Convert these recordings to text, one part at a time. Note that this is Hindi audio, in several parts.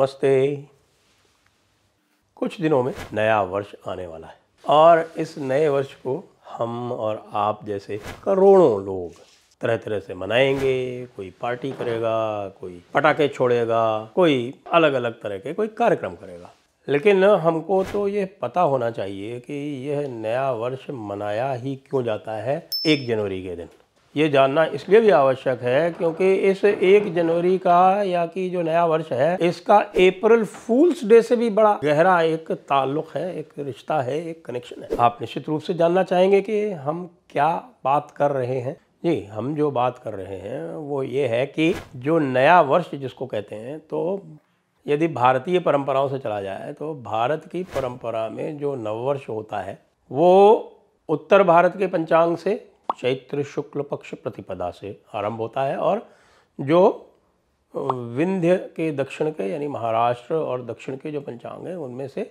नमस्ते कुछ दिनों में नया वर्ष आने वाला है और इस नए वर्ष को हम और आप जैसे करोड़ों लोग तरह तरह से मनाएंगे कोई पार्टी करेगा कोई पटाखे छोड़ेगा कोई अलग अलग तरह के कोई कार्यक्रम करेगा लेकिन हमको तो ये पता होना चाहिए कि यह नया वर्ष मनाया ही क्यों जाता है एक जनवरी के दिन ये जानना इसलिए भी आवश्यक है क्योंकि इस एक जनवरी का या कि जो नया वर्ष है इसका अप्रैल फूल्स डे से भी बड़ा गहरा एक ताल्लुक है एक रिश्ता है एक कनेक्शन है आप निश्चित रूप से जानना चाहेंगे कि हम क्या बात कर रहे हैं जी हम जो बात कर रहे हैं वो ये है कि जो नया वर्ष जिसको कहते हैं तो यदि भारतीय परंपराओं से चला जाए तो भारत की परंपरा में जो नववर्ष होता है वो उत्तर भारत के पंचांग से चैत्र शुक्ल पक्ष प्रतिपदा से आरंभ होता है और जो विंध्य के दक्षिण के यानी महाराष्ट्र और दक्षिण के जो पंचांग हैं उनमें से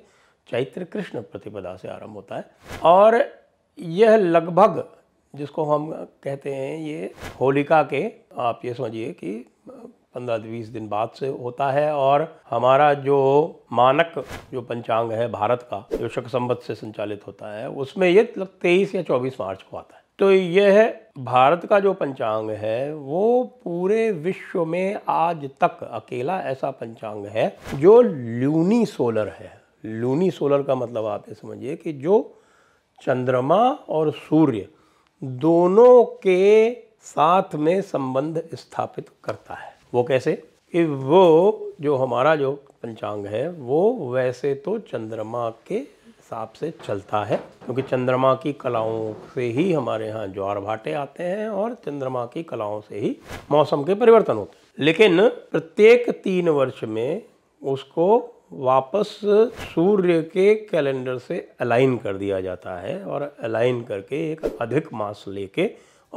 चैत्र कृष्ण प्रतिपदा से आरंभ होता है और यह लगभग जिसको हम कहते हैं ये होलिका के आप ये समझिए कि पंद्रह बीस दिन बाद से होता है और हमारा जो मानक जो पंचांग है भारत का जो शक संबत से संचालित होता है उसमें ये तेईस या चौबीस मार्च को आता है तो यह भारत का जो पंचांग है वो पूरे विश्व में आज तक अकेला ऐसा पंचांग है जो लूनी सोलर है लूनी सोलर का मतलब आप ये समझिए कि जो चंद्रमा और सूर्य दोनों के साथ में संबंध स्थापित करता है वो कैसे कि वो जो हमारा जो पंचांग है वो वैसे तो चंद्रमा के हिसाब से चलता है क्योंकि चंद्रमा की कलाओं से ही हमारे यहाँ ज्वार भाटे आते हैं और चंद्रमा की कलाओं से ही मौसम के परिवर्तन होते हैं लेकिन प्रत्येक तीन वर्ष में उसको वापस सूर्य के कैलेंडर से अलाइन कर दिया जाता है और अलाइन करके एक अधिक मास लेके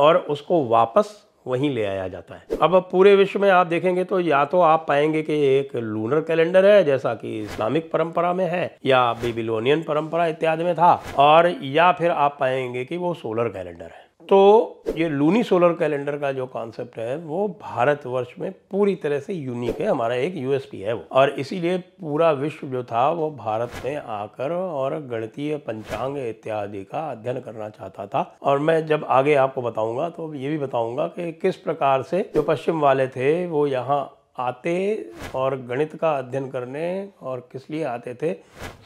और उसको वापस वहीं ले आया जाता है अब पूरे विश्व में आप देखेंगे तो या तो आप पाएंगे कि एक लूनर कैलेंडर है जैसा कि इस्लामिक परंपरा में है या बेबीलोनियन परंपरा इत्यादि में था और या फिर आप पाएंगे कि वो सोलर कैलेंडर है तो ये लूनी सोलर कैलेंडर का जो कॉन्सेप्ट है वो भारतवर्ष में पूरी तरह से यूनिक है हमारा एक यूएसपी है वो और इसीलिए पूरा विश्व जो था वो भारत में आकर और गणतीय पंचांग इत्यादि का अध्ययन करना चाहता था और मैं जब आगे आपको बताऊंगा तो ये भी बताऊंगा कि किस प्रकार से जो पश्चिम वाले थे वो यहाँ आते और गणित का अध्ययन करने और किस लिए आते थे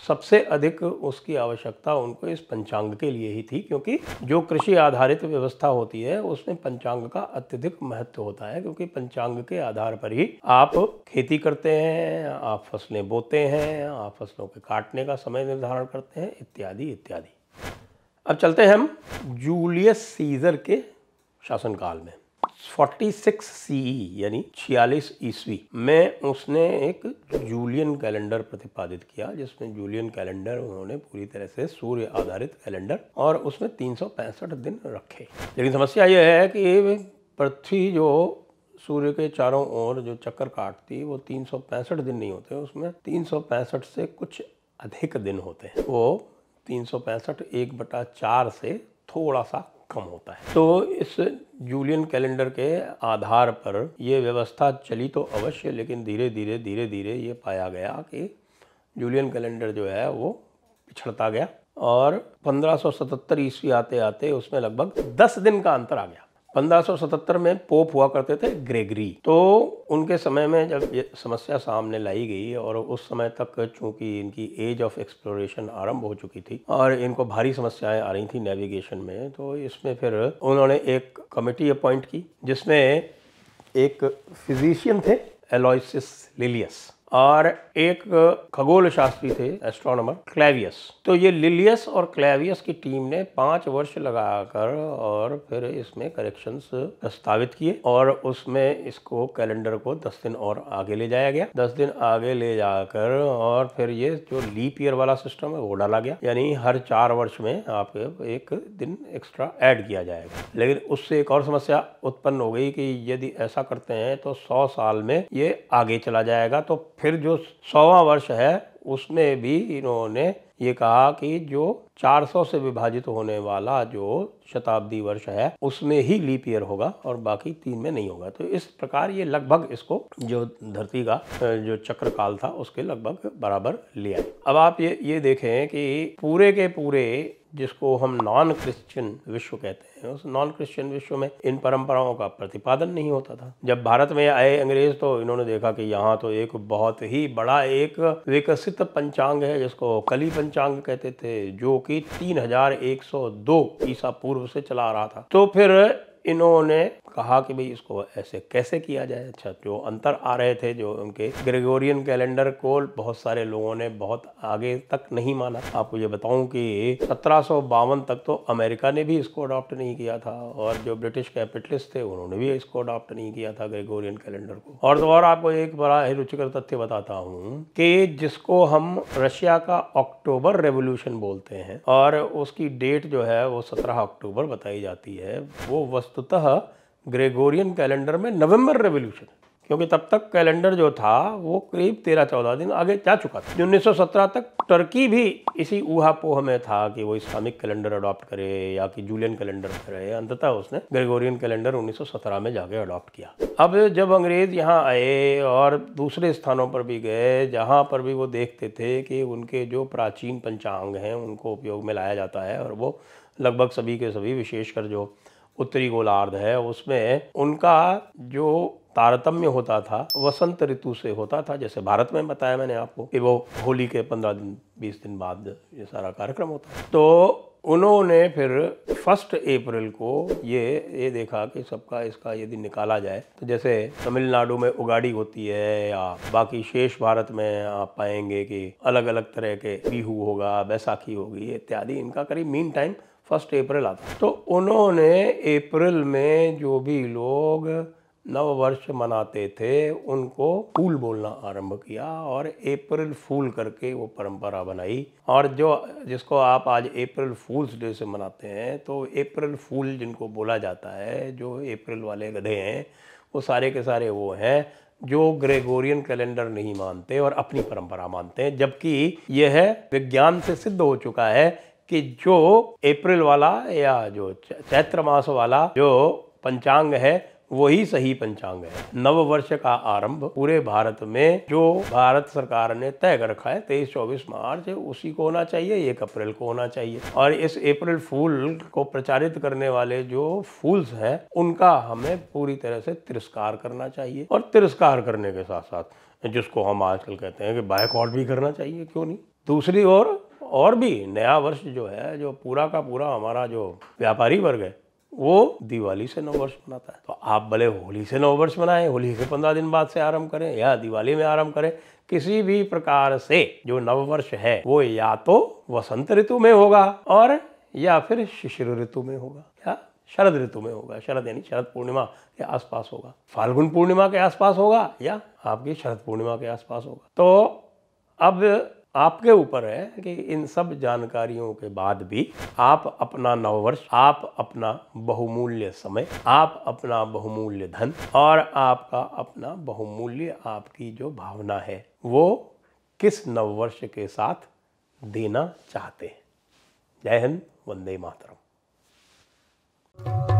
सबसे अधिक उसकी आवश्यकता उनको इस पंचांग के लिए ही थी क्योंकि जो कृषि आधारित व्यवस्था होती है उसमें पंचांग का अत्यधिक महत्व होता है क्योंकि पंचांग के आधार पर ही आप खेती करते हैं आप फसलें बोते हैं आप फसलों के काटने का समय निर्धारण करते हैं इत्यादि इत्यादि अब चलते हैं हम जूलियस सीजर के शासनकाल में 46 सीई e, यानी छियालीस ईस्वी में उसने एक जूलियन कैलेंडर प्रतिपादित किया जिसमें जूलियन कैलेंडर उन्होंने पूरी तरह से सूर्य आधारित कैलेंडर और उसमें तीन दिन रखे लेकिन समस्या यह है कि पृथ्वी जो सूर्य के चारों ओर जो चक्कर काटती वो तीन दिन नहीं होते उसमें तीन से कुछ अधिक दिन होते हैं वो तीन सौ पैंसठ एक बटा चार से थोड़ा सा कम होता है तो इस जूलियन कैलेंडर के आधार पर ये व्यवस्था चली तो अवश्य लेकिन धीरे धीरे धीरे धीरे ये पाया गया कि जूलियन कैलेंडर जो है वो पिछड़ता गया और 1577 ईस्वी आते आते उसमें लगभग 10 दिन का अंतर आ गया 1577 में पोप हुआ करते थे ग्रेगरी तो उनके समय में जब ये समस्या सामने लाई गई और उस समय तक चूंकि इनकी एज ऑफ एक्सप्लोरेशन आरंभ हो चुकी थी और इनको भारी समस्याएं आ रही थी नेविगेशन में तो इसमें फिर उन्होंने एक कमेटी अपॉइंट की जिसमें एक फिजिशियन थे एलोइसिस लिलियस और एक खगोल शास्त्री थे एस्ट्रोनॉमर क्लेवियस तो ये लिलियस और क्लेवियस की टीम ने पांच वर्ष लगाकर और फिर इसमें करेक्शंस प्रस्तावित किए और उसमें इसको कैलेंडर को दस दिन और आगे ले जाया गया दस दिन आगे ले जाकर और फिर ये जो लीप ईयर वाला सिस्टम है वो डाला गया यानी हर चार वर्ष में आपके एक दिन एक्स्ट्रा ऐड किया जाएगा लेकिन उससे एक और समस्या उत्पन्न हो गई कि यदि ऐसा करते हैं तो सौ साल में ये आगे चला जाएगा तो फिर फिर जो सौवा वर्ष है उसमें भी इन्होंने ये कहा कि जो 400 से विभाजित होने वाला जो शताब्दी वर्ष है उसमें ही लीप ईयर होगा और बाकी तीन में नहीं होगा तो इस प्रकार ये लगभग इसको जो धरती का जो चक्र काल था उसके लगभग बराबर लिया अब आप ये ये देखें कि पूरे के पूरे जिसको हम नॉन क्रिश्चियन विश्व कहते हैं उस नॉन क्रिश्चियन विश्व में इन परंपराओं का प्रतिपादन नहीं होता था जब भारत में आए अंग्रेज तो इन्होंने देखा कि यहाँ तो एक बहुत ही बड़ा एक विकसित पंचांग है जिसको कली पंचांग कहते थे जो कि 3102 ईसा पूर्व से चला रहा था तो फिर इन्होंने कहा कि भाई इसको ऐसे कैसे किया जाए अच्छा जो अंतर आ रहे थे जो उनके ग्रेगोरियन कैलेंडर को बहुत सारे लोगों ने बहुत आगे तक नहीं माना आपको ये बताऊं कि सत्रह तक तो अमेरिका ने भी इसको अडॉप्ट नहीं किया था और जो ब्रिटिश कैपिटलिस्ट थे उन्होंने भी इसको अडॉप्ट नहीं किया था ग्रेगोरियन कैलेंडर को और तो और आपको एक बड़ा ही रुचिकर तथ्य बताता हूँ कि जिसको हम रशिया का अक्टूबर रेवोल्यूशन बोलते हैं और उसकी डेट जो है वो सत्रह अक्टूबर बताई जाती है वो वस्तुतः ग्रेगोरियन कैलेंडर में नवंबर रेवोल्यूशन क्योंकि तब तक कैलेंडर जो था वो करीब तेरह चौदह दिन आगे जा चुका था उन्नीस तक टर्की भी इसी ऊहा पोह में था कि वो इस्लामिक कैलेंडर अडॉप्ट करे या कि जूलियन कैलेंडर करे अंततः उसने ग्रेगोरियन कैलेंडर 1917 में जाके अडॉप्ट किया अब जब अंग्रेज यहाँ आए और दूसरे स्थानों पर भी गए जहाँ पर भी वो देखते थे कि उनके जो प्राचीन पंचांग हैं उनको उपयोग में लाया जाता है और वो लगभग सभी के सभी विशेषकर जो उत्तरी गोलार्ध है उसमें उनका जो तारतम्य होता था वसंत ऋतु से होता था जैसे भारत में बताया मैंने आपको कि वो होली के पंद्रह दिन बीस दिन बाद ये सारा कार्यक्रम होता है तो उन्होंने फिर फर्स्ट अप्रैल को ये ये देखा कि सबका इसका यदि निकाला जाए तो जैसे तमिलनाडु में उगाड़ी होती है या बाकी शेष भारत में आप पाएंगे कि अलग अलग तरह के बिहू होगा बैसाखी होगी इत्यादि इनका करीब मीन टाइम फर्स्ट अप्रैल आता तो उन्होंने अप्रैल में जो भी लोग नव वर्ष मनाते थे उनको फूल बोलना आरंभ किया और अप्रैल फूल करके वो परंपरा बनाई और जो जिसको आप आज अप्रैल फूल्स डे से मनाते हैं तो अप्रैल फूल जिनको बोला जाता है जो अप्रैल वाले गधे हैं वो सारे के सारे वो हैं जो ग्रेगोरियन कैलेंडर नहीं मानते और अपनी परंपरा मानते हैं जबकि यह विज्ञान से सिद्ध हो चुका है कि जो अप्रैल वाला या जो चैत्र मास वाला जो पंचांग है वही सही पंचांग है नव वर्ष का आरंभ पूरे भारत में जो भारत सरकार ने तय कर रखा है तेईस चौबीस मार्च उसी को होना चाहिए एक अप्रैल को होना चाहिए और इस अप्रैल फूल को प्रचारित करने वाले जो फूल्स हैं उनका हमें पूरी तरह से तिरस्कार करना चाहिए और तिरस्कार करने के साथ साथ जिसको हम आजकल कहते हैं कि बायकॉट भी करना चाहिए क्यों नहीं दूसरी ओर और भी नया वर्ष जो है जो पूरा का पूरा हमारा जो व्यापारी वर्ग है वो दिवाली से वर्ष मनाता है तो आप भले होली से नववर्ष मनाएं होली से पंद्रह दिन बाद से आरंभ करें या दिवाली में आरंभ करें किसी भी प्रकार से जो नववर्ष है वो या तो वसंत ऋतु में होगा और या फिर शिशिर ऋतु में होगा या शरद ऋतु में होगा शरद यानी शरद पूर्णिमा के आसपास होगा फाल्गुन पूर्णिमा के आसपास होगा या आपकी शरद पूर्णिमा के आसपास होगा तो अब आपके ऊपर है कि इन सब जानकारियों के बाद भी आप अपना नववर्ष आप अपना बहुमूल्य समय आप अपना बहुमूल्य धन और आपका अपना बहुमूल्य आपकी जो भावना है वो किस नववर्ष के साथ देना चाहते हैं जय हिंद वंदे मातरम